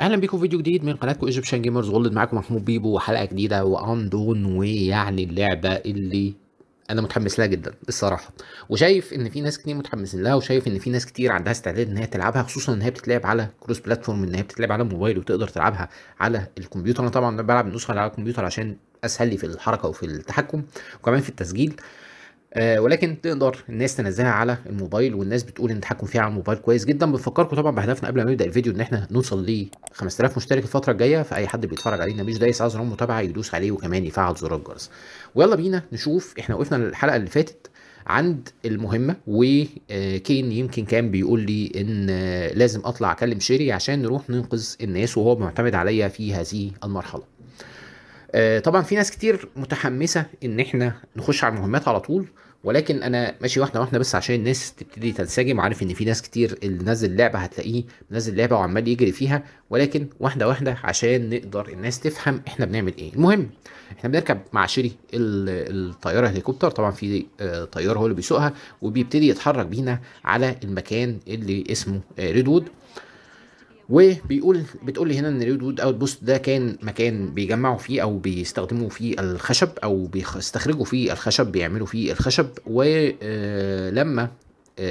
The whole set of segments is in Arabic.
اهلا بيكم في فيديو جديد من قناتكم ايجيبشن جيمرز غولد معاكم محمود بيبو وحلقه جديده واندون ويعني اللعبه اللي انا متحمس لها جدا الصراحه وشايف ان في ناس كتير متحمسين لها وشايف ان في ناس كتير عندها استعداد ان هي تلعبها خصوصا ان هي بتتلعب على كروس بلاتفورم ان هي بتتلعب على الموبايل وتقدر تلعبها على الكمبيوتر انا طبعا بلعب النسخه على الكمبيوتر عشان اسهل لي في الحركه وفي التحكم وكمان في التسجيل آه ولكن تقدر الناس تنزلها على الموبايل والناس بتقول ان التحكم فيها على الموبايل كويس جدا بفكركم طبعا بهدفنا قبل ما نبدا الفيديو ان احنا نوصل ل 5000 مشترك الفتره الجايه فاي حد بيتفرج علينا مش دايس على زرار المتابعه يدوس عليه وكمان يفعل زر الجرس ويلا بينا نشوف احنا وقفنا الحلقه اللي فاتت عند المهمه وكين يمكن كان بيقول لي ان لازم اطلع اكلم شيري عشان نروح ننقذ الناس وهو معتمد عليا في هذه المرحله آه، طبعا في ناس كتير متحمسه ان احنا نخش على المهمات على طول ولكن انا ماشي واحده واحده بس عشان الناس تبتدي تنسجم عارف ان في ناس كتير اللي نزل لعبه هتلاقيه نزل لعبه وعمال يجري فيها ولكن واحده واحده عشان نقدر الناس تفهم احنا بنعمل ايه المهم احنا بنركب مع شيري الطياره هليكوبتر طبعا في آه، طيار هو اللي بيسوقها وبيبتدي يتحرك بينا على المكان اللي اسمه آه، ريدود وبيقول بتقول لي هنا ان الريد وود اوت بوست ده كان مكان بيجمعوا فيه او بيستخدموا فيه الخشب او بيستخرجوا فيه الخشب بيعملوا فيه الخشب ولما آه،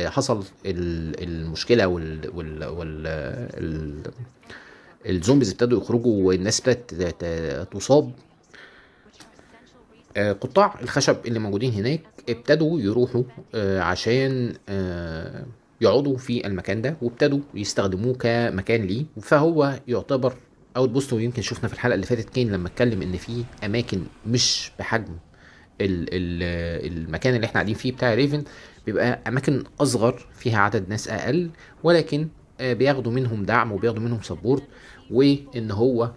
آه، حصل المشكله وال وال, وال... الزومبيز ابتدوا يخرجوا والناس ابتدت تصاب آه، قطاع الخشب اللي موجودين هناك ابتدوا يروحوا عشان يقعدوا في المكان ده وابتدوا يستخدموه كمكان ليه فهو يعتبر اوت بوست ويمكن شفنا في الحلقه اللي فاتت كين لما اتكلم ان في اماكن مش بحجم الـ الـ المكان اللي احنا قاعدين فيه بتاع ريفن بيبقى اماكن اصغر فيها عدد ناس اقل ولكن آه، بياخدوا منهم دعم وبياخدوا منهم سبورت وان هو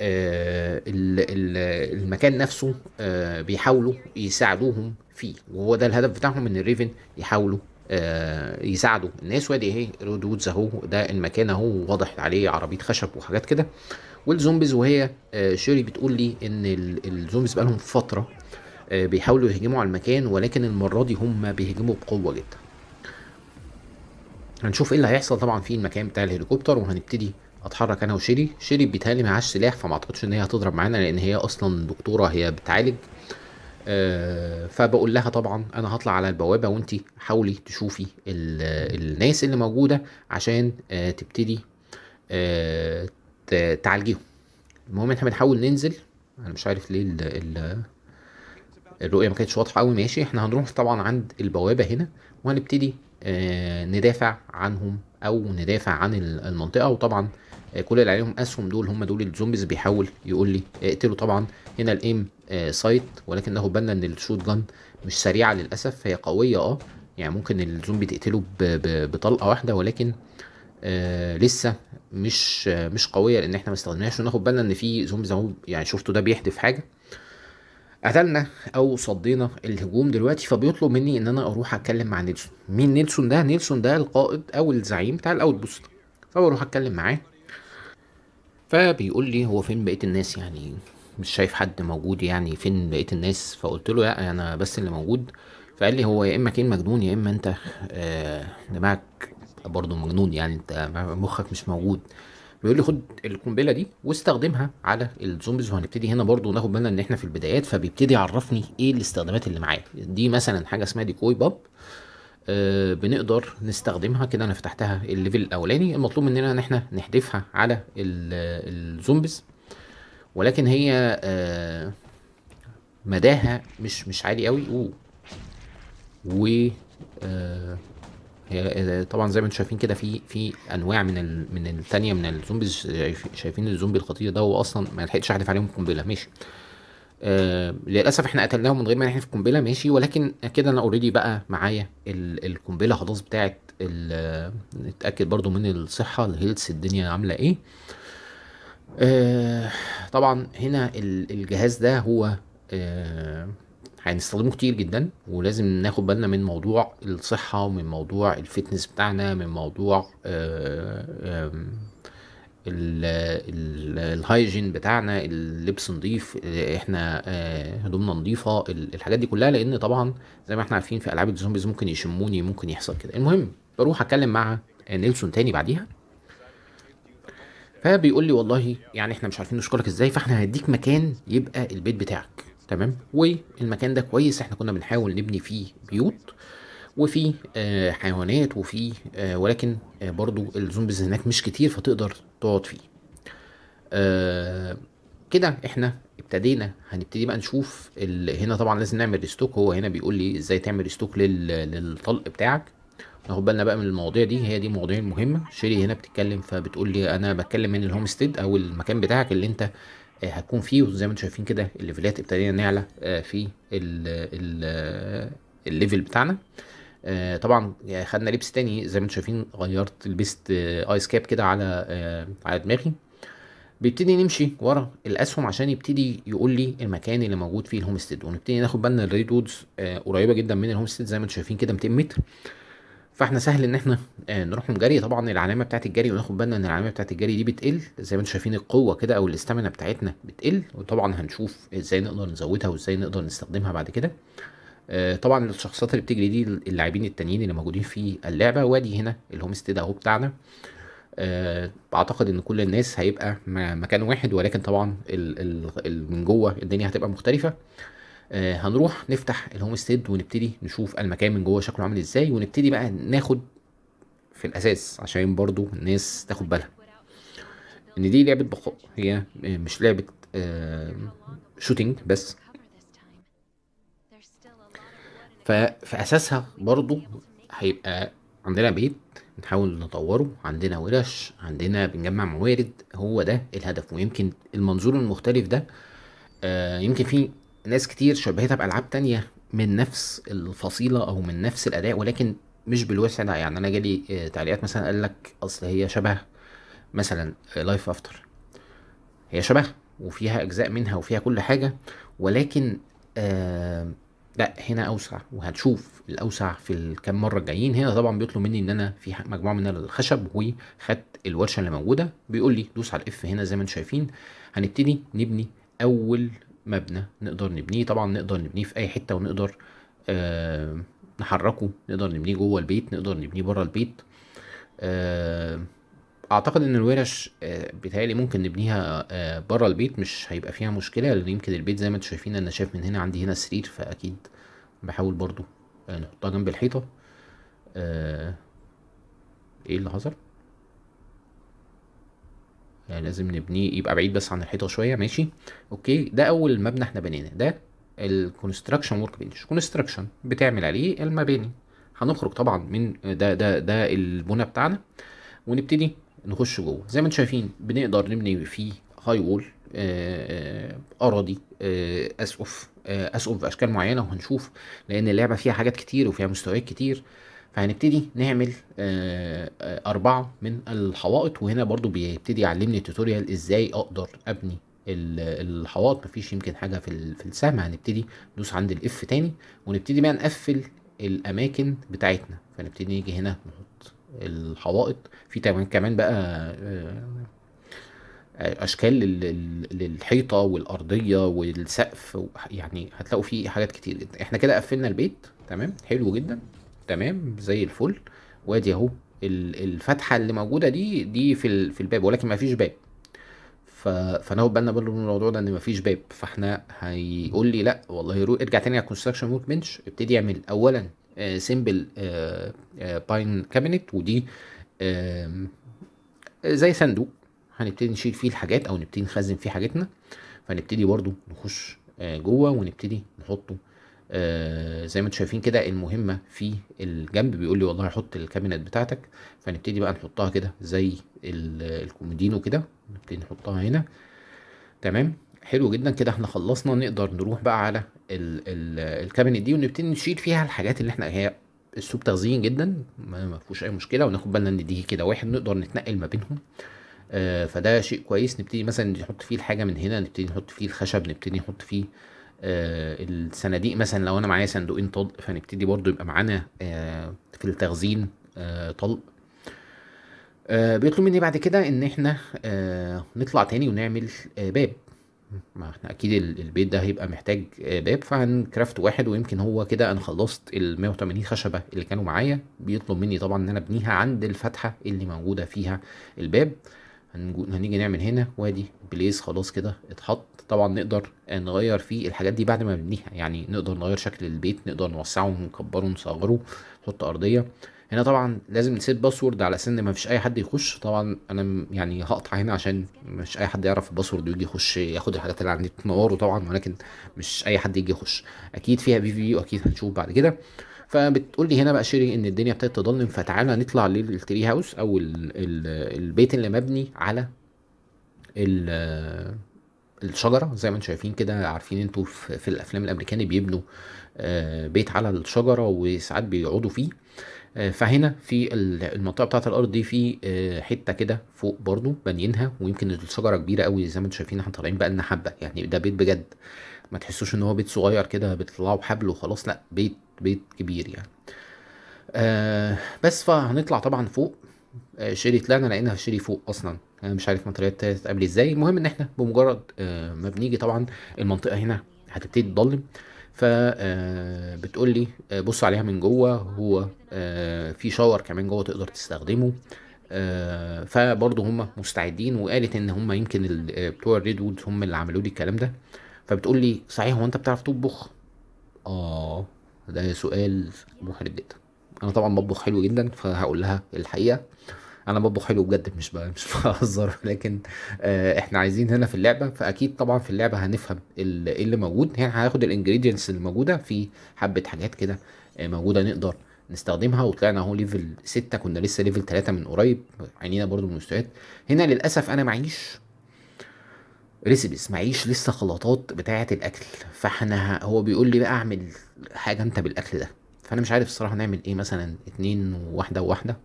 آه، المكان نفسه آه، بيحاولوا يساعدوهم فيه وهو ده الهدف بتاعهم ان الريفن يحاولوا آه، يساعدوا الناس وادي اهي رود وودز اهو ده المكان اهو واضح عليه عربيه خشب وحاجات كده والزومبيز وهي آه، شيري بتقول لي ان الزومبيز بقالهم فتره آه، بيحاولوا يهجموا على المكان ولكن المره دي هم بيهجموا بقوه جدا هنشوف ايه اللي هيحصل طبعا في المكان بتاع الهليكوبتر وهنبتدي اتحرك انا وشيري شيري بيتهيألي معهاش سلاح فما اعتقدش ان هي هتضرب معانا لان هي اصلا دكتوره هي بتعالج آه آه، فبقول لها طبعا انا هطلع على البوابه وانت حاولي تشوفي الناس اللي موجوده عشان آه، تبتدي آه، تعالجيهم المهم احنا بنحاول ننزل انا مش عارف ليه الرؤيه ما كانتش واضحه قوي ماشي احنا هنروح طبعا عند البوابه هنا وهنبتدي ندافع عنهم او ندافع عن المنطقه وطبعا آه، كل اللي عليهم اسهم دول هم دول الزومبيز بيحاول يقول لي آه، اقتله طبعا هنا الايم آه، سايت ولكن ناخد بالنا ان الشوت جان مش سريعه للاسف هي قويه اه يعني ممكن الزومبي تقتله بطلقه واحده ولكن آه لسه مش آه مش قويه لان احنا ما استخدمناهاش وناخد بالنا ان في زومبي اهو يعني شفتوا ده بيحدف حاجه قتلنا او صدينا الهجوم دلوقتي فبيطلب مني ان انا اروح اتكلم مع نيلسون مين نيلسون ده نيلسون ده القائد او الزعيم بتاع الاوتبوست فبروح اتكلم معاه فبيقول لي هو فين بقيه الناس يعني مش شايف حد موجود يعني فين بقيه الناس فقلت له لا انا بس اللي موجود فقال لي هو يا اما كين مجنون يا اما انت آه دماغك برضه مجنون يعني انت مخك مش موجود بيقول لي خد القنبله دي واستخدمها على الزومبيز وهنبتدي هنا برضو ناخد بالنا ان احنا في البدايات فبيبتدي يعرفني ايه الاستخدامات اللي معاه دي مثلا حاجه اسمها ديكوي باب آه، بنقدر نستخدمها كده انا فتحتها الليفل الاولاني المطلوب مننا ان احنا نحدفها على الزومبيز ولكن هي آه، مداها مش مش عالي قوي و آه، هي طبعا زي ما انتم شايفين كده في في انواع من ال من الثانيه من الزومبيز شايفين الزومبي الخطير ده هو اصلا ما لحقتش احدف عليهم قنبله ماشي آه، للاسف احنا قتلناهم من غير ما احنا في القنبله ماشي ولكن كده انا اوريدي بقى معايا القنبله خلاص بتاعت نتاكد برضو من الصحه الهيلث الدنيا عامله ايه آه طبعا هنا الجهاز ده هو آه هنستخدمه كتير جدا ولازم ناخد بالنا من موضوع الصحة ومن موضوع الفتنس بتاعنا من موضوع آه الهايجين بتاعنا اللبس نظيف احنا آه، هدومنا نظيفه الحاجات دي كلها لان طبعا زي ما احنا عارفين في العاب الزومبيز ممكن يشموني ممكن يحصل كده المهم بروح اتكلم مع نيلسون تاني بعديها فبيقول لي والله يعني احنا مش عارفين نشكرك ازاي فاحنا هنديك مكان يبقى البيت بتاعك تمام والمكان ده كويس احنا كنا بنحاول نبني فيه بيوت وفي آه، حيوانات وفي آه، ولكن برضو الزومبيز هناك مش كتير فتقدر تقعد فيه آه كده احنا ابتدينا هنبتدي بقى نشوف ال... هنا طبعا لازم نعمل ريستوك هو هنا بيقول لي ازاي تعمل ريستوك لل... للطلق بتاعك ناخد بالنا بقى من المواضيع دي هي دي المواضيع المهمه شيري هنا بتتكلم فبتقول لي انا بتكلم من الهومستيد او المكان بتاعك اللي انت آه، هتكون فيه وزي ما انتم شايفين كده الليفلات ابتدينا نعلى آه، في الليفل بتاعنا آه، طبعا يعني خدنا لبس تاني زي ما انتم شايفين غيرت لبست ايس آه، كاب كده على آه، على دماغي بيبتدي نمشي ورا الاسهم عشان يبتدي يقول لي المكان اللي موجود فيه الهومستيد ونبتدي ناخد بالنا الريد وودز قريبه جدا من الهومستيد زي ما انتم شايفين كده 200 متر فاحنا سهل ان احنا نروحهم جري طبعا العلامه بتاعت الجري وناخد بالنا ان العلامه بتاعت الجري دي بتقل زي ما انتم شايفين القوه كده او الاستامنه بتاعتنا بتقل وطبعا هنشوف ازاي نقدر نزودها وازاي نقدر نستخدمها بعد كده آه، طبعا الشخصيات اللي بتجري دي اللاعبين التانيين اللي موجودين في اللعبه وادي هنا الهوم ستيد اهو بتاعنا آه، اعتقد ان كل الناس هيبقى مكان واحد ولكن طبعا من جوه الدنيا هتبقى مختلفه آه، هنروح نفتح الهوم ستيد ونبتدي نشوف المكان من جوه شكله عامل ازاي ونبتدي بقى ناخد في الاساس عشان برضو الناس تاخد بالها ان دي لعبه بقاء هي مش لعبه شوتينج بس ففي اساسها برضو هيبقى عندنا بيت بنحاول نطوره عندنا ورش عندنا بنجمع موارد هو ده الهدف ويمكن المنظور المختلف ده آه، يمكن في ناس كتير شبهتها بألعاب تانية من نفس الفصيلة أو من نفس الأداء ولكن مش بالوسع ده يعني أنا جالي آه، تعليقات مثلا قال لك أصل هي شبه مثلا لايف أفتر هي شبه وفيها أجزاء منها وفيها كل حاجة ولكن آه لا هنا اوسع وهنشوف الاوسع في الكام مره الجايين هنا طبعا بيطلب مني ان انا في مجموعه من الخشب وخدت الورشه اللي موجوده بيقول لي دوس على الاف هنا زي ما انتم شايفين هنبتدي نبني اول مبنى نقدر نبنيه طبعا نقدر نبنيه في اي حته ونقدر آه نحركه نقدر نبنيه جوه البيت نقدر نبنيه بره البيت آه اعتقد ان الورش آه، بتهيألي ممكن نبنيها آه، بره البيت مش هيبقى فيها مشكله لان يمكن البيت زي ما انتم شايفين انا شايف من هنا عندي هنا سرير فاكيد بحاول برضو آه، نحطها جنب الحيطه ايه اللي حصل لازم نبنيه يبقى بعيد بس عن الحيطه شويه ماشي اوكي ده اول مبنى احنا بنيناه ده الكونستراكشن ورك بنش كونستراكشن بتعمل عليه المباني هنخرج طبعا من ده ده ده البنى بتاعنا ونبتدي نخش جوه زي ما انتم شايفين بنقدر نبني فيه هاي آه، آه، وول اراضي اسقف آه، اسقف باشكال معينه وهنشوف لان اللعبه فيها حاجات كتير وفيها مستويات كتير فهنبتدي نعمل أربعة من الحوائط وهنا برضو بيبتدي يعلمني التوتوريال ازاي اقدر ابني الحوائط مفيش يمكن حاجة في السهم هنبتدي ندوس عند الاف تاني ونبتدي بقى نقفل الاماكن بتاعتنا فنبتدي نيجي هنا نحط الحوائط في كمان بقى آه، آه، اشكال للحيطه والارضيه والسقف يعني هتلاقوا فيه حاجات كتير جدا احنا كده قفلنا البيت تمام حلو جدا تمام زي الفل وادي اهو الفتحه اللي موجوده دي دي في في الباب ولكن ما فيش باب فناخد بالنا برضه من الموضوع ده ان مفيش باب فاحنا هيقول لي لا والله ارجع تاني على الكونستراكشن ورك بنش ابتدي اعمل اولا سيمبل باين كابينت ودي آه، زي صندوق هنبتدي نشيل فيه الحاجات او نبتدي نخزن فيه حاجتنا فنبتدي برضو نخش آه، جوه ونبتدي نحطه آه، زي ما انتم شايفين كده المهمه في الجنب بيقول لي والله حط الكابينت بتاعتك فنبتدي بقى نحطها كده زي الكومودينو كده نبتدي نحطها هنا تمام حلو جدا كده احنا خلصنا نقدر نروح بقى على الكابينت دي ونبتدي نشيل فيها الحاجات اللي احنا هي اسلوب تخزين جدا ما فيهوش اي مشكله وناخد بالنا ان دي كده واحد نقدر نتنقل ما بينهم آه فده شيء كويس نبتدي مثلا نحط فيه الحاجه من هنا نبتدي نحط فيه الخشب نبتدي نحط فيه آه الصناديق مثلا لو انا معايا صندوقين طلق فنبتدي برضو يبقى معانا آه في التخزين آه، طلق آه، بيطلب مني بعد كده ان احنا آه، نطلع تاني ونعمل باب ما احنا اكيد البيت ده هيبقى محتاج باب فهنكرافت واحد ويمكن هو كده انا خلصت ال 180 خشبه اللي كانوا معايا بيطلب مني طبعا ان انا ابنيها عند الفتحه اللي موجوده فيها الباب هنيجي نعمل هنا وادي بليز خلاص كده اتحط طبعا نقدر نغير فيه الحاجات دي بعد ما نبنيها يعني نقدر نغير شكل البيت نقدر نوسعه ونكبره ونصغره نحط ارضيه هنا طبعا لازم نسيب باسورد على ان ما فيش اي حد يخش طبعا انا يعني هقطع هنا عشان مش اي حد يعرف الباسورد ويجي يخش ياخد الحاجات اللي عندي تنوره طبعا ولكن مش اي حد يجي يخش اكيد فيها بي في واكيد هنشوف بعد كده فبتقول لي هنا بقى شيري ان الدنيا ابتدت تضلم فتعالى نطلع للتري هاوس او الـ الـ البيت اللي مبني على ال الشجره زي ما انتم شايفين كده عارفين انتوا في الافلام الامريكاني بيبنوا آه، بيت على الشجره وساعات بيقعدوا فيه آه، فهنا في المنطقه بتاعه الارض دي في آه، حته كده فوق برضو بانيينها ويمكن الشجره كبيره قوي زي ما انتم شايفين احنا طالعين بقى لنا حبه يعني ده بيت بجد ما تحسوش ان هو بيت صغير كده بتطلعوا بحبل وخلاص لا بيت بيت كبير يعني بس فهنطلع طبعا فوق شيري طلعنا لقيناها شيري فوق اصلا انا مش عارف المنطقه تالت قبل ازاي المهم ان احنا بمجرد آه، ما بنيجي طبعا المنطقه هنا هتبتدي تضلم ف آه، بتقول لي آه، بص عليها من جوه هو في شاور كمان جوه تقدر تستخدمه فبرضه هم مستعدين وقالت ان هم يمكن بتوع الريد وود هم اللي عملوا لي الكلام ده فبتقول لي صحيح هو انت بتعرف تطبخ اه ده سؤال محرج جدا انا طبعا بطبخ حلو جدا فهقول لها الحقيقه انا بطبخ حلو بجد مش بقى مش بهزر لكن آه، احنا عايزين هنا في اللعبه فاكيد طبعا في اللعبه هنفهم ايه اللي موجود هنا هناخد الانجريدينتس اللي موجوده في حبه حاجات كده آه، موجوده نقدر نستخدمها وطلعنا اهو ليفل 6 كنا لسه ليفل 3 من قريب عينينا برضه من المستويات هنا للاسف انا معيش ريسبيس معيش لسه خلطات بتاعه الاكل فاحنا هو بيقول لي بقى اعمل حاجه انت بالاكل ده فانا مش عارف الصراحه نعمل ايه مثلا اتنين وواحده وواحده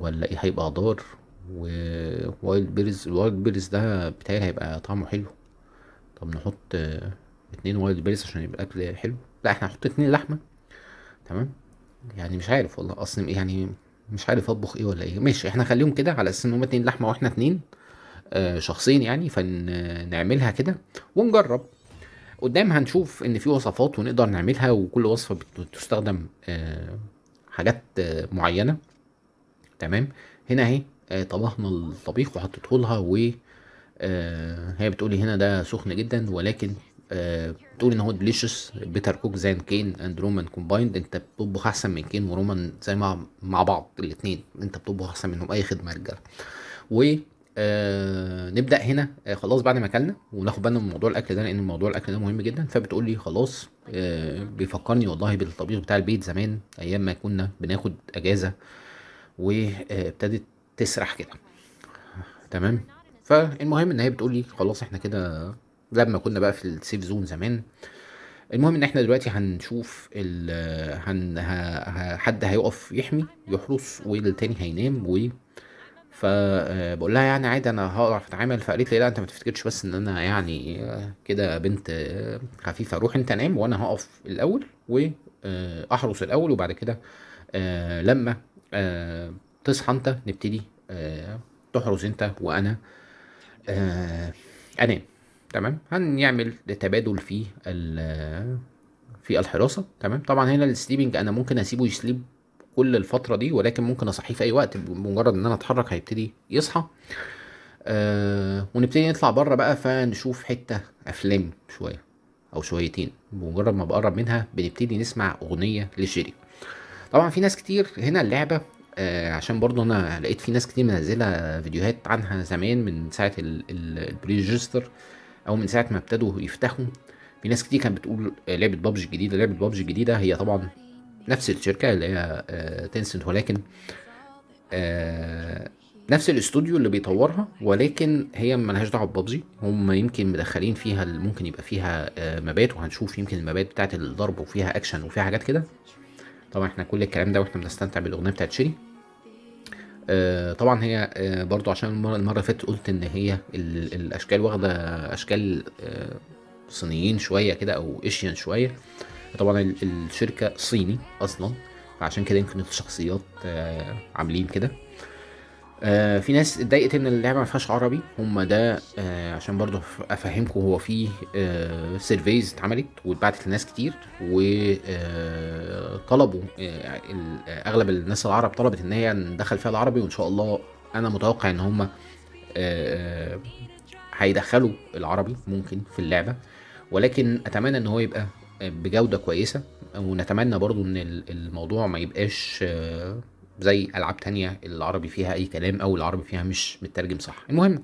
ولا ايه هيبقى دار ووايلد بيرز الوايلد بيرز ده بتاعي هيبقى طعمه حلو طب نحط اتنين وايلد بيرز عشان يبقى الاكل حلو لا احنا هنحط اتنين لحمه تمام يعني مش عارف والله اصلا يعني مش عارف اطبخ ايه ولا ايه ماشي احنا خليهم كده على اساس ان هما اتنين لحمه واحنا اتنين آه شخصين يعني فنعملها كده ونجرب قدام هنشوف ان في وصفات ونقدر نعملها وكل وصفه بتستخدم آه حاجات آه معينه تمام هنا اهي آه، طبخنا الطبيخ وحطيته لها و آه، هي بتقولي هنا ده سخن جدا ولكن آه، بتقول ان هو ديليشس بيتر كوك زان كين اند رومان كومبايند انت بتطبخ احسن من كين ورومان زي مع مع بعض الاثنين انت بتطبخ احسن منهم اي خدمه يا رجاله و آه نبدا هنا آه خلاص بعد ما اكلنا وناخد بالنا من موضوع الاكل ده لان موضوع الاكل ده مهم جدا فبتقول لي خلاص آه بيفكرني والله بالطبيخ بتاع البيت زمان ايام ما كنا بناخد اجازه آه وابتدت تسرح كده تمام فالمهم ان هي بتقول لي خلاص احنا كده لما كنا بقى في السيف زون زمان المهم ان احنا دلوقتي هنشوف ال هن ها حد هيقف يحمي يحرس والتاني هينام و فبقول لها يعني عادي انا هعرف اتعامل فقالت لي لا انت ما تفتكرش بس ان انا يعني كده بنت خفيفه روح انت نام وانا هقف الاول واحرس آه، الاول وبعد كده آه، لما آه، تصحى انت نبتدي آه، تحرز انت وانا انام تمام هنعمل تبادل في في الحراسه تمام طبعا هنا السليبنج انا ممكن اسيبه يسليب كل الفتره دي ولكن ممكن اصحيه في اي وقت بمجرد ان انا اتحرك هيبتدي يصحى ونبتدي نطلع بره بقى فنشوف حته افلام شويه او شويتين بمجرد ما بقرب منها بنبتدي نسمع اغنيه لشيري طبعا في ناس كتير هنا اللعبه آه عشان برضه انا لقيت في ناس كتير منزله فيديوهات عنها زمان من ساعه البريجستر او من ساعه ما ابتدوا يفتحوا في ناس كتير كانت بتقول آه، لعبه بابجي الجديده لعبه بابجي الجديده هي طبعا نفس الشركه اللي هي آه تنسنت ولكن آه نفس الاستوديو اللي بيطورها ولكن هي ملهاش دعوه ببابجي هم يمكن مدخلين فيها ممكن يبقى فيها آه، مبات وهنشوف يمكن المبات بتاعت الضرب وفيها اكشن وفيها حاجات كده طبعا احنا كل الكلام ده واحنا بنستمتع بالاغنيه بتاعت شيري آه طبعا هي آه برضو عشان المره اللي فاتت قلت ان هي الاشكال واخده اشكال آه صينيين شويه كده او ايشيان شويه طبعا الشركه صيني اصلا فعشان كده يمكن الشخصيات آه، عاملين كده آه في ناس اتضايقت ان اللعبه ما فيهاش عربي هم ده آه عشان برضه افهمكم هو في آه سيرفيز اتعملت واتبعتت لناس كتير وطلبوا آه،, آه،, آه اغلب الناس العرب طلبت ان هي ندخل فيها العربي وان شاء الله انا متوقع ان هم آه, آه، هيدخلوا العربي ممكن في اللعبه ولكن اتمنى ان هو يبقى بجوده كويسه ونتمنى برضه ان الموضوع ما يبقاش آه زي العاب تانية العربي فيها اي كلام او العربي فيها مش مترجم صح المهم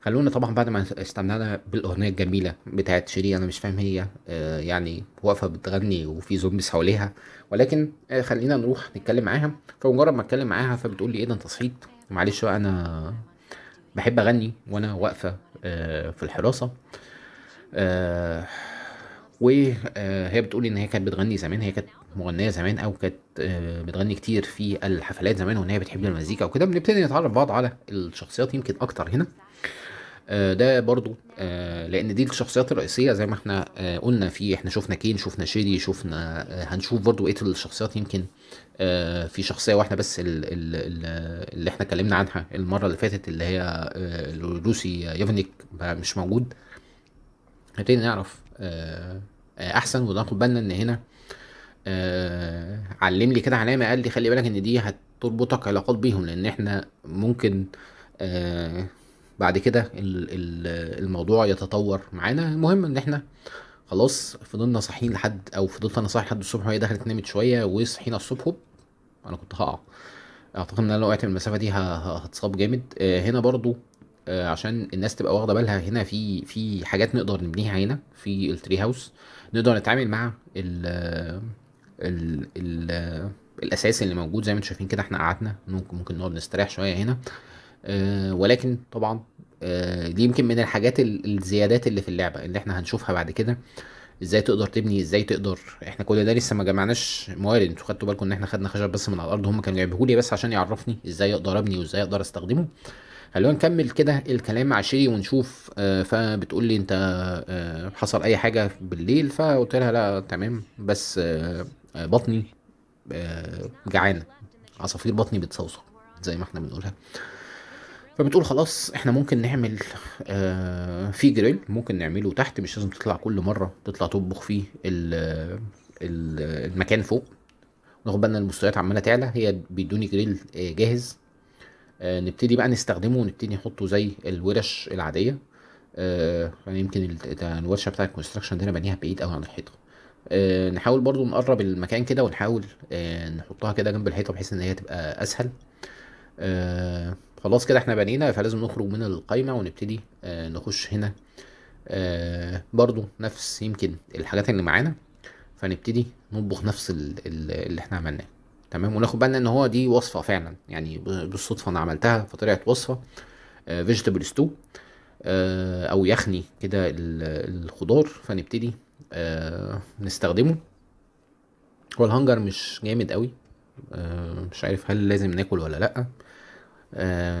خلونا طبعا بعد ما استمتعنا بالاغنيه الجميله بتاعت شيري انا مش فاهم هي آه يعني واقفه بتغني وفي زومبيز حواليها ولكن آه خلينا نروح نتكلم معاها فمجرد ما اتكلم معاها فبتقول لي ايه ده انت صحيت معلش بقى انا بحب اغني وانا واقفه آه في الحراسه آه، وهي آه، بتقول ان هي كانت بتغني زمان هي كانت مغنيه زمان او كانت آه، بتغني كتير في الحفلات زمان وان هي بتحب المزيكا وكده بنبتدي نتعرف بعض على الشخصيات يمكن اكتر هنا آه، ده برضو آه، لان دي الشخصيات الرئيسيه زي ما احنا قلنا في احنا شفنا كين شفنا شيري شفنا هنشوف برضو بقيه الشخصيات يمكن في شخصيه واحده بس اللي احنا اتكلمنا عنها المره اللي فاتت اللي هي لوسي يافنيك مش موجود هنبتدي نعرف احسن وناخد بالنا ان هنا آه علم لي كده علامه قال لي خلي بالك ان دي هتربطك علاقات بيهم لان احنا ممكن آه بعد كده الموضوع يتطور معانا المهم ان احنا خلاص فضلنا صاحيين لحد او فضلت انا صاحي لحد الصبح وهي دخلت نامت شويه وصحينا الصبح انا كنت هقع اعتقد ان انا لو وقعت من المسافه دي هتصاب جامد آه هنا برضو آه عشان الناس تبقى واخده بالها هنا في في حاجات نقدر نبنيها هنا في التري هاوس نقدر نتعامل مع ال ال الاساس اللي موجود زي ما انتم شايفين كده احنا قعدنا ممكن ممكن نقعد نستريح شويه هنا أه ولكن طبعا أه دي يمكن من الحاجات الزيادات اللي في اللعبه اللي احنا هنشوفها بعد كده ازاي تقدر تبني ازاي تقدر احنا كل ده لسه ما جمعناش موارد انتوا خدتوا بالكم ان احنا خدنا خشب بس من على الارض هم كانوا جايبهولي بس عشان يعرفني ازاي اقدر ابني وازاي اقدر استخدمه خلونا نكمل كده الكلام مع شيري ونشوف آه فبتقول لي انت آه حصل اي حاجه بالليل فقلت لها لا تمام بس آه آه، بطني آه، جعانه عصافير بطني بتصوصو زي ما احنا بنقولها فبتقول خلاص احنا ممكن نعمل آه، في جريل ممكن نعمله تحت مش لازم تطلع كل مره تطلع تطبخ فيه المكان فوق ناخد بالنا المستويات عماله تعلى هي بيدوني جريل جاهز نبتدي بقى نستخدمه ونبتدي نحطه زي الورش العاديه يعني يمكن الورشه بتاعت الكونستراكشن ده انا بنيها بعيد قوي عن الحيطه آه، نحاول برضو نقرب المكان كده ونحاول آه، نحطها كده جنب الحيطه بحيث ان هي تبقى اسهل آه، خلاص كده احنا بنينا فلازم نخرج من القايمه ونبتدي نخش هنا برضو نفس يمكن الحاجات اللي معانا فنبتدي نطبخ نفس اللي احنا عملناه تمام وناخد بالنا ان هو دي وصفه فعلا يعني بالصدفه انا عملتها فطلعت وصفه فيجيتابل ستو او يخني كده الخضار فنبتدي آه، نستخدمه هو الهنجر مش جامد قوي آه، مش عارف هل لازم ناكل ولا لا آه،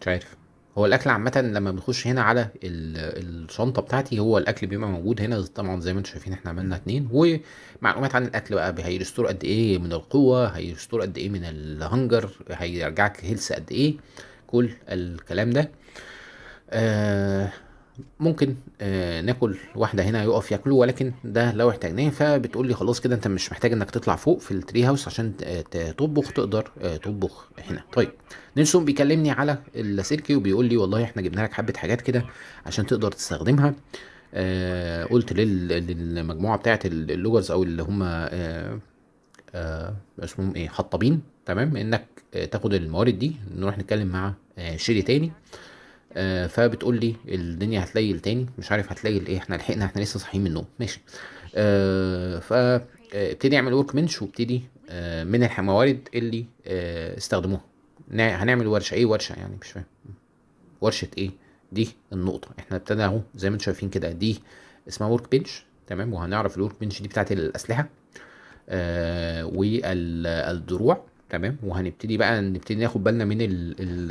مش عارف هو الاكل عامه لما بنخش هنا على الشنطه بتاعتي هو الاكل بيبقى موجود هنا طبعا زي ما انتم شايفين احنا عملنا اتنين ومعلومات عن الاكل بقى هيرستور قد ايه من القوه هيرستور قد ايه من الهنجر هيرجعك هيلث قد ايه كل الكلام ده آه ممكن آه ناكل واحده هنا يقف ياكلوه ولكن ده لو احتاجناه فبتقول لي خلاص كده انت مش محتاج انك تطلع فوق في التري هاوس عشان تطبخ تقدر آه، تطبخ هنا طيب نيلسون بيكلمني على اللاسلكي وبيقول لي والله احنا جبنا لك حبه حاجات كده عشان تقدر تستخدمها آه قلت للمجموعه بتاعه اللوجرز او اللي هم آه آه اسمهم ايه حطابين تمام انك آه، تاخد الموارد دي نروح نتكلم مع آه، شيري تاني آه آه، فبتقول لي الدنيا هتليل تاني مش عارف هتليل ايه احنا لحقنا احنا لسه صاحيين من النوم ماشي آه، فابتدي آه، اعمل ورك منش وابتدي من الموارد اللي استخدموها هنعمل ورشه ايه ورشه يعني مش فاهم ورشه ايه دي النقطه احنا ابتدى اهو زي ما انتم شايفين كده دي اسمها ورك بنش تمام وهنعرف الورك بنش دي بتاعت الاسلحه آه والدروع تمام وهنبتدي بقى نبتدي ناخد بالنا من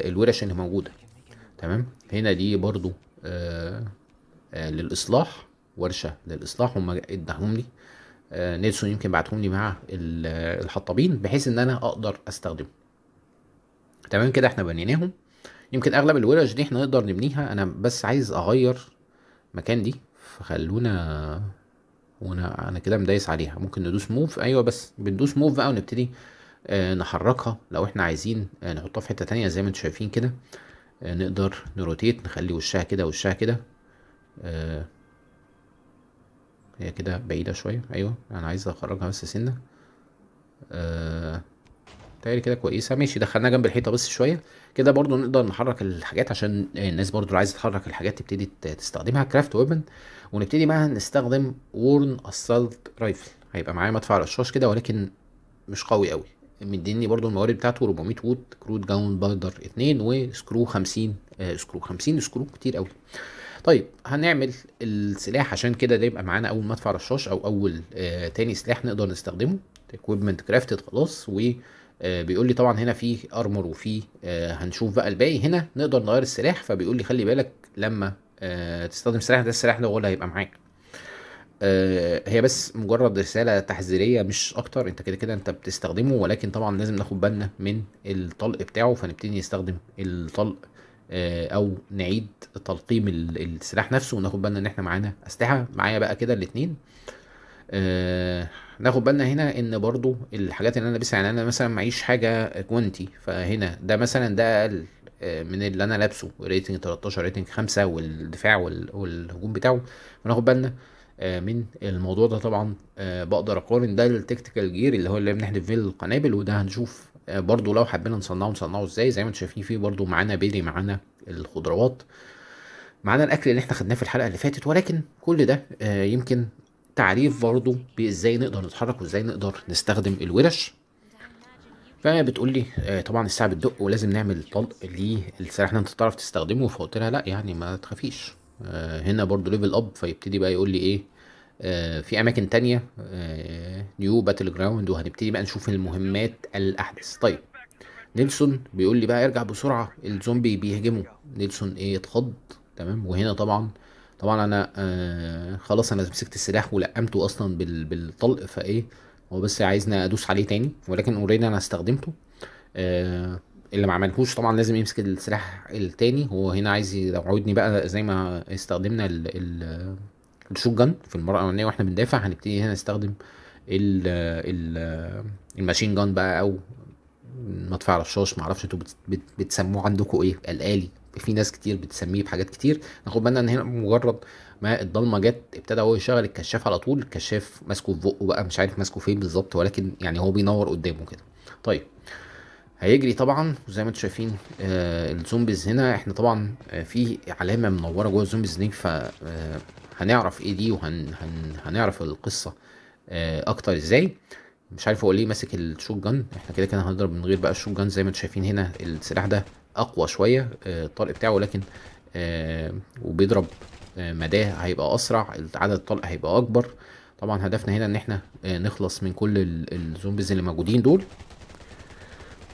الورش اللي موجوده تمام هنا دي برضو آه آه للاصلاح ورشه للاصلاح هم ادهم لي آه، نيلسون يمكن بعتهم لي مع الحطابين بحيث ان انا اقدر استخدمه تمام كده احنا بنيناهم يمكن اغلب الورش دي احنا نقدر نبنيها انا بس عايز اغير مكان دي فخلونا وانا انا كده مدايس عليها ممكن ندوس موف ايوه بس بندوس موف بقى ونبتدي آه، نحركها لو احنا عايزين آه، نحطها في حته تانية زي ما انتم شايفين كده آه، نقدر نروتيت نخلي وشها كده وشها كده آه هي كده بعيدة شوية أيوة أنا عايز أخرجها بس سنة آه كده كويسة ماشي دخلناها جنب الحيطة بس شوية كده برضو نقدر نحرك الحاجات عشان الناس برضو اللي عايزة تحرك الحاجات تبتدي تستخدمها كرافت ويبن ونبتدي بقى نستخدم وورن أسالت رايفل هيبقى معايا مدفع رشاش كده ولكن مش قوي قوي مديني برضو الموارد بتاعته 400 وات كروت جاون بايدر 2 وسكرو 50 آه سكرو 50 سكرو كتير قوي طيب هنعمل السلاح عشان كده ده يبقى معانا اول مدفع رشاش او اول آه تاني سلاح نقدر نستخدمه اكويبمنت كرافتد خلاص و آه، بيقول لي طبعا هنا في ارمر وفي آه هنشوف بقى الباقي هنا نقدر نغير السلاح فبيقول لي خلي بالك لما آه تستخدم السلاح ده السلاح ده هو اللي هيبقى معاك آه، هي بس مجرد رسالة تحذيرية مش أكتر أنت كده كده أنت بتستخدمه ولكن طبعا لازم ناخد بالنا من الطلق بتاعه فنبتدي نستخدم الطلق آه، أو نعيد تلقيم السلاح نفسه وناخد بالنا إن إحنا معانا أسلحة معايا بقى كده الاتنين آه ناخد بالنا هنا ان برضو الحاجات اللي انا لابسها يعني انا مثلا معيش حاجه كوانتي فهنا ده مثلا ده اقل آه، من اللي انا لابسه ريتنج 13 ريتنج 5 والدفاع والهجوم بتاعه فناخد بالنا آه، من الموضوع ده طبعا آه، بقدر اقارن ده التكتيكال جير اللي هو اللي بنحذف فيه القنابل وده هنشوف آه، برضو لو حبينا نصنعه نصنعه ازاي زي ما انتم شايفين فيه برضو معانا بيلي معانا الخضروات معانا الاكل اللي احنا خدناه في الحلقه اللي فاتت ولكن كل ده يمكن تعريف برضو بازاي نقدر نتحرك وازاي نقدر نستخدم الورش فبتقول لي طبعا الساعه بتدق ولازم نعمل طلق للسلاح انت تعرف تستخدمه فقلت لها لا يعني ما تخافيش آه، هنا برضو ليفل اب فيبتدي بقى يقول لي ايه آه، في اماكن تانية نيو باتل جراوند وهنبتدي بقى نشوف المهمات الاحدث طيب نيلسون بيقول لي بقى ارجع بسرعه الزومبي بيهجمه نيلسون ايه اتخض تمام وهنا طبعا طبعا انا آه خلاص انا مسكت السلاح ولقمته اصلا بالطلق فايه هو بس عايزني ادوس عليه تاني ولكن اوريدي انا استخدمته آه اللي ما عملهوش طبعا لازم يمسك السلاح التاني هو هنا عايز يوعدني بقى زي ما استخدمنا الشوت جن في المره الاولانيه واحنا بندافع هنبتدي هنا نستخدم ال ال الماشين جان بقى او مدفع رشاش معرفش انتوا بتسموه عندكم ايه الالي في ناس كتير بتسميه بحاجات كتير ناخد بالنا ان هنا مجرد ما الضلمه جت ابتدى هو يشغل الكشاف على طول الكشاف ماسكه في بقه بقى مش عارف ماسكه فين بالظبط ولكن يعني هو بينور قدامه كده طيب هيجري طبعا وزي ما انتم شايفين آه الزومبيز هنا احنا طبعا آه في علامه منوره جوه الزومبيز دي فهنعرف آه، ايه دي وهنعرف وهن القصه آه اكتر ازاي مش عارف هو ليه ماسك الشوت جان احنا كده كده هنضرب من غير بقى الشوت جان زي ما انتم شايفين هنا السلاح ده اقوى شويه آه، الطلق بتاعه ولكن آه، وبيضرب مداه هيبقى اسرع عدد الطلق هيبقى اكبر طبعا هدفنا هنا ان احنا نخلص من كل الزومبيز اللي موجودين دول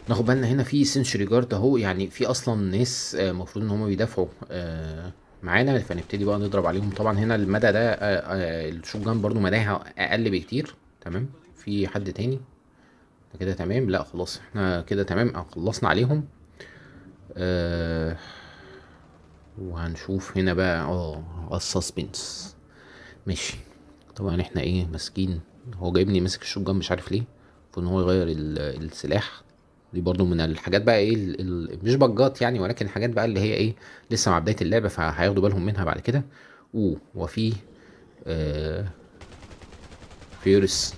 ناخد بالنا هنا في سنشري جارد اهو يعني في اصلا ناس المفروض آه، ان هم بيدافعوا آه، معانا فنبتدي بقى نضرب عليهم طبعا هنا المدى ده آه، الشوت جان برضو مداها اقل بكتير تمام في حد تاني كده تمام لا خلاص احنا كده تمام خلصنا عليهم وهنشوف هنا بقى اه السسبنس ماشي طبعا احنا ايه ماسكين هو جايبني ماسك الشوت جان مش عارف ليه المفروض ان هو يغير السلاح دي برضو من الحاجات بقى ايه مش بجات يعني ولكن الحاجات بقى اللي هي ايه لسه مع بدايه اللعبه فهياخدوا بالهم منها بعد كده او وفي آه فيورس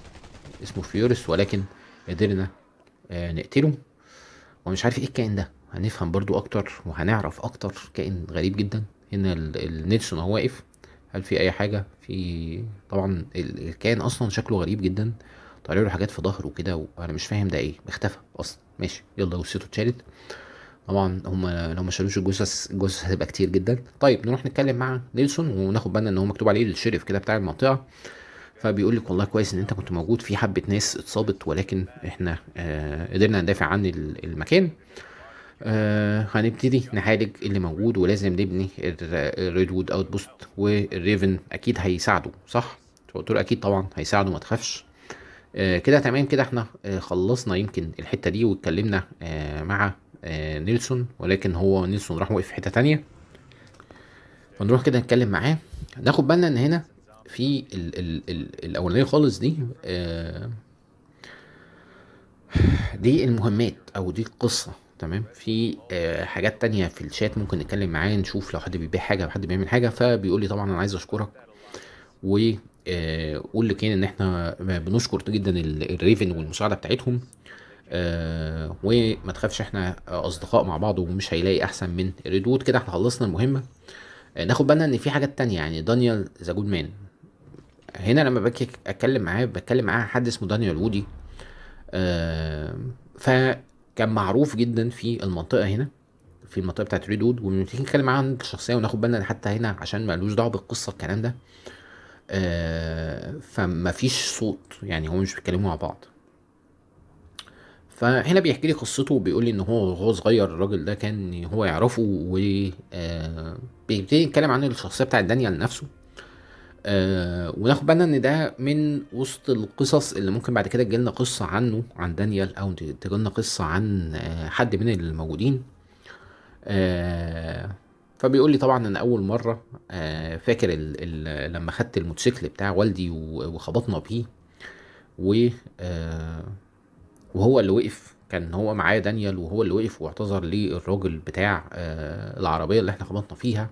اسمه فيورس ولكن قدرنا آه نقتله ومش عارف ايه الكائن ده هنفهم برضو اكتر وهنعرف اكتر كائن غريب جدا هنا النيلسون هو واقف هل في اي حاجه في طبعا الكائن اصلا شكله غريب جدا طلع له حاجات في ظهره كده وانا مش فاهم ده ايه اختفى اصلا ماشي يلا جثته اتشالت طبعا هم لو ما شالوش الجثث الجثث هتبقى كتير جدا طيب نروح نتكلم مع نيلسون وناخد بالنا ان هو مكتوب عليه الشريف كده بتاع المنطقه فبيقول لك والله كويس ان انت كنت موجود في حبه ناس اتصابت ولكن احنا آه قدرنا ندافع عن المكان آه هنبتدي نعالج اللي موجود ولازم نبني الريد وود اوت بوست والريفن اكيد هيساعده صح؟ قلت له اكيد طبعا هيساعده ما تخافش آه، كده تمام كده احنا آه، خلصنا يمكن الحته دي واتكلمنا آه، مع نيلسون ولكن هو نيلسون راح وقف في حته تانية ونروح كده نتكلم معاه ناخد بالنا ان هنا في ال ال ال الاولانيه خالص دي دي المهمات او دي القصه تمام في حاجات تانية في الشات ممكن نتكلم معاه نشوف لو حد بيبيع حاجه او حد بيعمل حاجه فبيقول لي طبعا انا عايز اشكرك و آه، قول لكين ان احنا بنشكر جدا الريفن والمساعده بتاعتهم آه وما تخافش احنا اصدقاء مع بعض ومش هيلاقي احسن من ريدوت كده احنا خلصنا المهمه آه ناخد بالنا ان في حاجات تانية يعني دانيال ذا جود مان هنا لما باجي اتكلم معاه بتكلم معاه حد اسمه دانيال وودي آه فكان معروف جدا في المنطقه هنا في المنطقه بتاعت ريدود ونتكلم معاه عن الشخصيه وناخد بالنا حتى هنا عشان ملوش دعوه بالقصه الكلام ده آه آه، فما فيش صوت يعني هو مش بيتكلموا مع بعض فهنا بيحكي لي قصته وبيقول لي ان هو وهو صغير الراجل ده كان هو يعرفه و آه، بيبتدي يتكلم عن الشخصيه بتاعت دانيال نفسه آه، وناخد بالنا ان ده من وسط القصص اللي ممكن بعد كده تجيلنا قصه عنه عن دانيال او تجيلنا قصه عن حد من الموجودين فبيقول لي طبعا انا اول مره آه، فاكر الـ الـ لما خدت الموتوسيكل بتاع والدي وخبطنا بيه و آه، وهو اللي وقف كان هو معايا دانيال وهو اللي وقف واعتذر للراجل بتاع آه، العربيه اللي احنا خبطنا فيها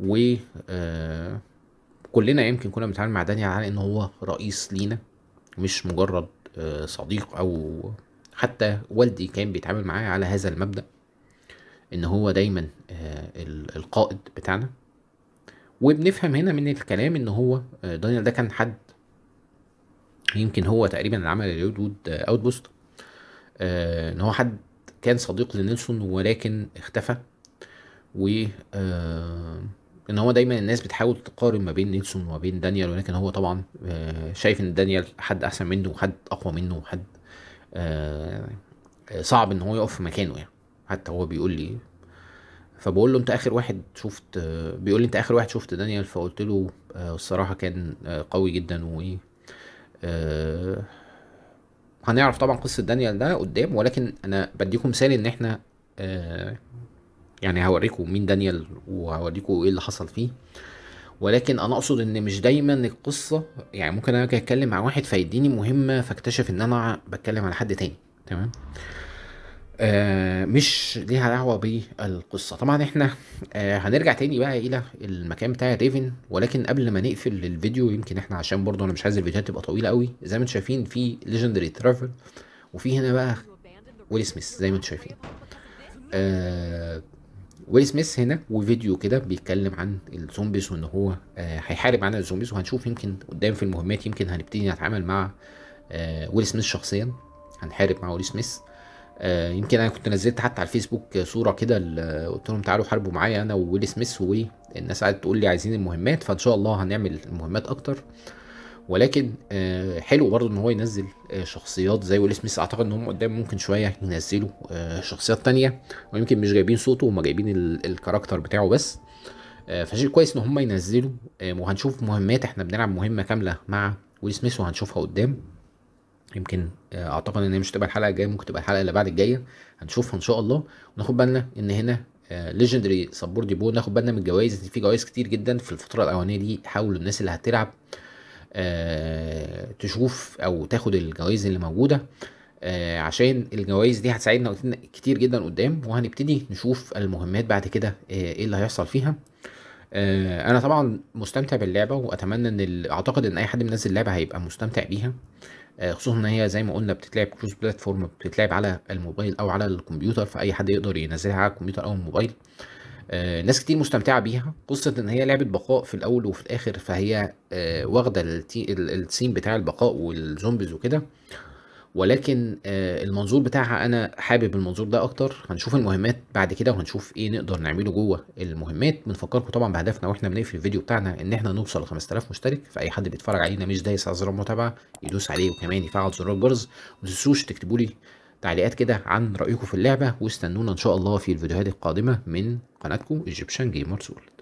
و كلنا يمكن كنا بنتعامل مع دانيال على ان هو رئيس لينا مش مجرد صديق او حتى والدي كان بيتعامل معايا على هذا المبدأ ان هو دايما آه، القائد بتاعنا وبنفهم هنا من الكلام ان هو آه، دانيال ده كان حد يمكن هو تقريبا اللي عمل آه، اوت بوست ان هو حد كان صديق لنيلسون ولكن اختفى و ان هو دايما الناس بتحاول تقارن ما بين نيلسون وما بين دانيال ولكن هو طبعا شايف ان دانيال حد احسن منه وحد اقوى منه وحد صعب ان هو يقف في مكانه يعني حتى هو بيقول لي فبقول له انت اخر واحد شفت بيقول لي انت اخر واحد شفت دانيال فقلت له آه، الصراحه كان آه، قوي جدا وايه آه، هنعرف طبعا قصه دانيال ده قدام ولكن انا بديكم مثال ان احنا يعني هوريكم مين دانيال وهوريكم ايه اللي حصل فيه ولكن انا اقصد ان مش دايما القصه يعني ممكن انا اجي اتكلم مع واحد فيديني مهمه فاكتشف ان انا بتكلم على حد تاني تمام آه، مش ليها دعوه بالقصه طبعا احنا آه، هنرجع تاني بقى الى المكان بتاع ريفن ولكن قبل ما نقفل الفيديو يمكن احنا عشان برضو انا مش عايز الفيديوهات تبقى طويله قوي زي ما انتم شايفين في ليجندري ترافل وفي هنا بقى ويل سميث زي ما انتم شايفين آه ويل سميث هنا وفيديو كده بيتكلم عن الزومبيز وان هو آه هيحارب عن الزومبيز وهنشوف يمكن قدام في المهمات يمكن هنبتدي نتعامل مع آه ويل سميث شخصيا هنحارب مع ويل سميث آه، يمكن انا كنت نزلت حتى على الفيسبوك صوره كده قلت لهم تعالوا حاربوا معايا انا وويل سميث والناس قعدت تقول لي عايزين المهمات فان شاء الله هنعمل المهمات اكتر ولكن آه، حلو برضو ان هو ينزل آه، شخصيات زي ويل سميث اعتقد ان هم قدام ممكن شويه ينزلوا شخصيات تانية ويمكن مش جايبين صوته هم جايبين الكاركتر بتاعه بس فشيء كويس ان هم ينزلوا وهنشوف مهمات احنا بنلعب مهمه كامله مع ويل سميث وهنشوفها قدام يمكن آه، اعتقد ان هي مش هتبقى الحلقه الجايه ممكن تبقى الحلقه اللي بعد الجايه هنشوفها ان شاء الله وناخد بالنا ان هنا ليجندري سبور دي بو ناخد بالنا من الجوائز ان في جوائز كتير جدا في الفتره الاولانيه دي حاولوا الناس اللي هتلعب آه، تشوف او تاخد الجوائز اللي موجوده آه، عشان الجوائز دي هتساعدنا كتير جدا قدام وهنبتدي نشوف المهمات بعد كده ايه اللي هيحصل فيها انا طبعا مستمتع باللعبه واتمنى ان اعتقد ان اي حد منزل اللعبه هيبقى مستمتع بيها آه، خصوصا ان هي زي ما قلنا بتتلعب كروس بلاتفورم بتتلعب على الموبايل او على الكمبيوتر فاي حد يقدر ينزلها على الكمبيوتر او الموبايل آه، ناس كتير مستمتعه بيها قصه ان هي لعبه بقاء في الاول وفي الاخر فهي آه، واخده السين بتاع البقاء والزومبيز وكده ولكن آه، المنظور بتاعها انا حابب المنظور ده اكتر هنشوف المهمات بعد كده وهنشوف ايه نقدر نعمله جوه المهمات بنفكركم طبعا بهدفنا واحنا بنقفل الفيديو بتاعنا ان احنا نوصل ل 5000 مشترك فاي حد بيتفرج علينا مش دايس على زر المتابعه يدوس عليه وكمان يفعل زرار الجرس ما تنسوش تكتبوا لي تعليقات كده عن رايكم في اللعبه واستنونا ان شاء الله في الفيديوهات القادمه من قناتكم ايجيبشن جيمر سول